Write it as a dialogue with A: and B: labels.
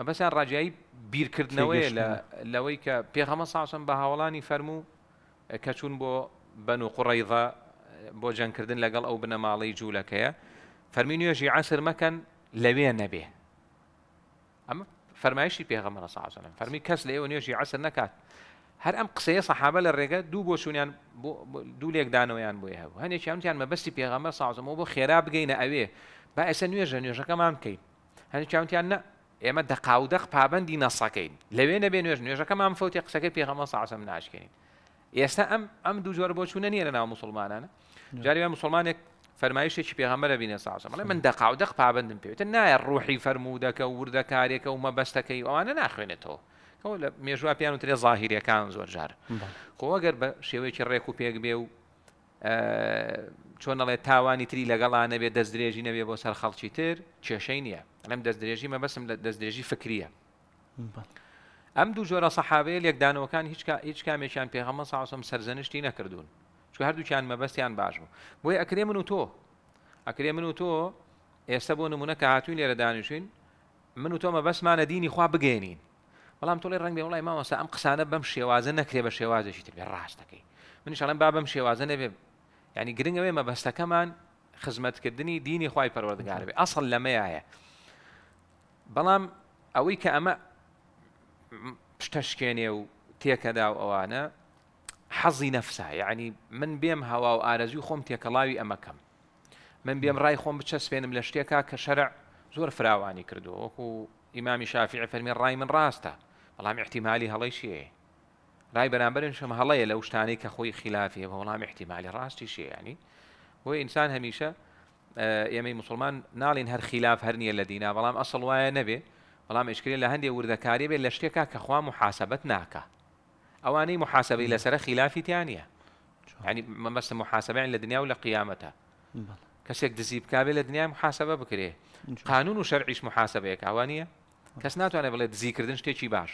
A: مەبەسیان ڕاجایی بیرکردنەوەی لە لەوەی کە پێغەمە ساسم بە هاوڵانی فەرموو کە چوون بۆ بەن و قوڕیضا بۆ جەنکردن لەگەڵ ئەو بنەماڵی جوولەکەیە فەرمی نوێژی عسر مەکەن لەوێ نەبێ ئەمە فەرمایشی پێغەمە ساسم فەرمی کەس لە ئێوە نوێژی عسر نکات هەر ئەم قسەیە سەحابە لە ڕێگە دوو بۆ چونیان دوو لێکدانەوەیان بۆی هەبوو هەنێکی ئەمتیان مەبەستی پێغەمە سازمەوە بۆ خێرا بگەینە ئەوێ با ئەسە نوێژە نوێژەکەمان بکەین هەنێکی ئەمتیان نە ئێمە دەقاودەق پابندی نەسەکەین لەوێ نەبێ نوێژ نوێژەکەمان فوتی قسەکە پێغەمە ساسم ناشکێنین ئێستا ئەم ئەم دوو جۆر بۆ چوونە نیە لە ناو مسلمانانە جاری مسلمانێک فەرمایشێکی پێغەمەرە بینە ساسمڵێ من دەقاودەق پابندم پێوێتە نایە ڕوحی فەرمودەکە و وردەکارێکە و مەبەستەکەی ئەوانە ناخوێنێتەوە لە مێژوا پیان وترێ زاهیریەکان زۆر جار خۆ ئەگەر بە شێوەیەکی ڕێک و پێک بێ و چۆنەڵێ تاوانی تری لەگەڵانە بێ دەست درێژی نەبێ بۆ سەر خەڵکی تر کێشەی نییە ئەم دەست درێژی مە بەسم لە دەست درێژی فکریە ئەم دوو جۆرە سەحابێ لێکدانەوەکان هیچ کامێکیان پێغەمە ساوسم سەرزەنشتی نەکردوون چکە هەردووچیان مەبەستیان باش بوو بۆی ئەکرێ من و تۆ ئەکرێ من و تۆ ئێستا بۆ نمونە کە هاتووی لێرە دانیشین من و تۆمە بەسمانە دینی خوا بگەێنین بەڵام تۆڵی ڕنگبێ وڵی ماوەستا ئەم قسانە بەم شێوازە نەکرێ بە شێوازەشی تر ڕاستەکەی منیشڵم با بەم شێوازە نەبێ ینی گرنگەوەی مەبەستەکەمان خزمەتکردنی دینی خی پەروەردگاربێ ئەسڵ لەمەیە بەڵام ئەوەی کە ئەمە پشتەشکێنێ و تێکەدا و ئەوانە حەزی نەفسا یعنی من بێم هەوا و ئارەزی خۆم تێکەڵاوی ئەمەکەم من بێم ڕای خۆم بچەسپێنم لە شتێکا کە شەرع زۆر فراوانی کردو وەکو ئیمامی شافی عفەرمی ڕای من ڕاستە بەڵام احتیممالی هەڵی شیەیە ڕای بەرامبەرن شەم هەڵەیە لەو شتانی کە خۆی خلافیە بە وەڵام احتیممالی ڕاستی شێیانی بۆی ئینسان هەمیشە ئێمەی مسلمان ناڵین هەر خلاف هەر نییە لە دینا بەڵام ئەسڵ وایە نەبێ بەڵام ئشکری لە هەندێک وردەکاری بێت لە شتێکا کە خوا محاسبەت ناکە ئەوانەی محاسبی لەسرە خلافی تیانە ینی مەمەستە محاسبیان لە دنیا و لە قیامەتە کەسێک دزی بکابێ لە دنیای محاسبە بکرێ قانون و شەرعیش محاسبەیە ئەوان نیە کەس ناتوانێت بڵێ دزیکردن شتێکی باش.